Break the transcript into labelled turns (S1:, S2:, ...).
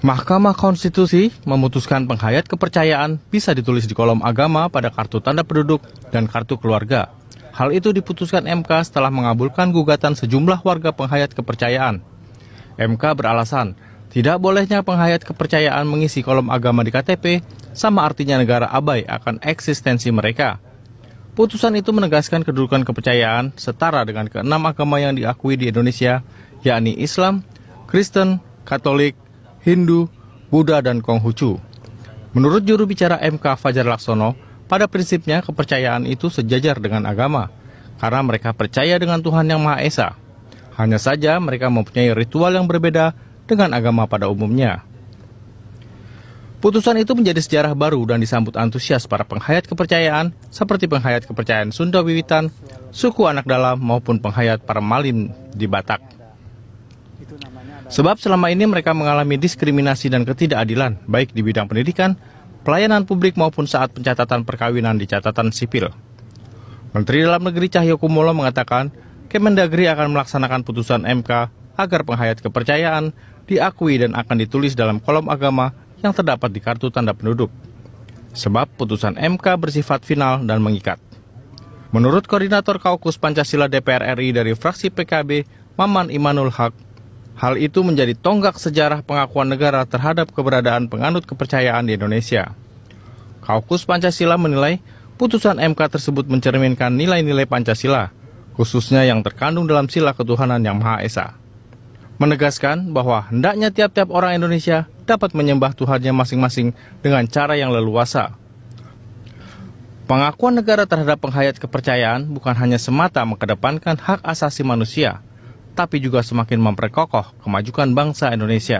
S1: Mahkamah Konstitusi memutuskan penghayat kepercayaan bisa ditulis di kolom agama pada kartu tanda penduduk dan kartu keluarga. Hal itu diputuskan MK setelah mengabulkan gugatan sejumlah warga penghayat kepercayaan. MK beralasan, tidak bolehnya penghayat kepercayaan mengisi kolom agama di KTP sama artinya negara abai akan eksistensi mereka. Putusan itu menegaskan kedudukan kepercayaan setara dengan keenam agama yang diakui di Indonesia, yakni Islam, Kristen, Katolik, Hindu, Buddha, dan Konghucu. Menurut juru bicara MK Fajar Laksono, pada prinsipnya kepercayaan itu sejajar dengan agama, karena mereka percaya dengan Tuhan Yang Maha Esa. Hanya saja mereka mempunyai ritual yang berbeda dengan agama pada umumnya. Putusan itu menjadi sejarah baru dan disambut antusias para penghayat kepercayaan seperti penghayat kepercayaan Sunda Wiwitan, suku anak dalam maupun penghayat para malim di Batak. Sebab selama ini mereka mengalami diskriminasi dan ketidakadilan, baik di bidang pendidikan, pelayanan publik maupun saat pencatatan perkawinan di catatan sipil. Menteri Dalam Negeri Cahyokumolo mengatakan, Kemendagri akan melaksanakan putusan MK agar penghayat kepercayaan diakui dan akan ditulis dalam kolom agama yang terdapat di kartu tanda penduduk. Sebab putusan MK bersifat final dan mengikat. Menurut Koordinator Kaukus Pancasila DPR RI dari fraksi PKB, Maman Imanul Haq, Hal itu menjadi tonggak sejarah pengakuan negara terhadap keberadaan penganut kepercayaan di Indonesia. Kaukus Pancasila menilai putusan MK tersebut mencerminkan nilai-nilai Pancasila, khususnya yang terkandung dalam sila ketuhanan yang Maha Esa. Menegaskan bahwa hendaknya tiap-tiap orang Indonesia dapat menyembah Tuhannya masing-masing dengan cara yang leluasa. Pengakuan negara terhadap penghayat kepercayaan bukan hanya semata mengedepankan hak asasi manusia, tapi juga semakin memperkokoh kemajukan bangsa indonesia